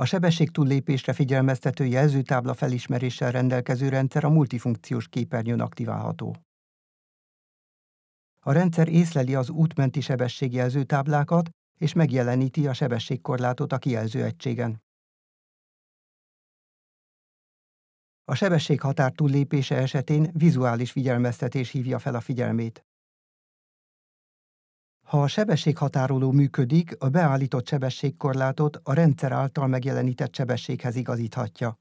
A sebesség túllépésre figyelmeztető jelzőtábla felismeréssel rendelkező rendszer a multifunkciós képernyőn aktiválható. A rendszer észleli az útmenti sebességjelző táblákat, és megjeleníti a sebességkorlátot a kijelző egységen. A sebességhatár túllépése esetén vizuális figyelmeztetés hívja fel a figyelmét. Ha a sebességhatároló működik, a beállított sebességkorlátot a rendszer által megjelenített sebességhez igazíthatja.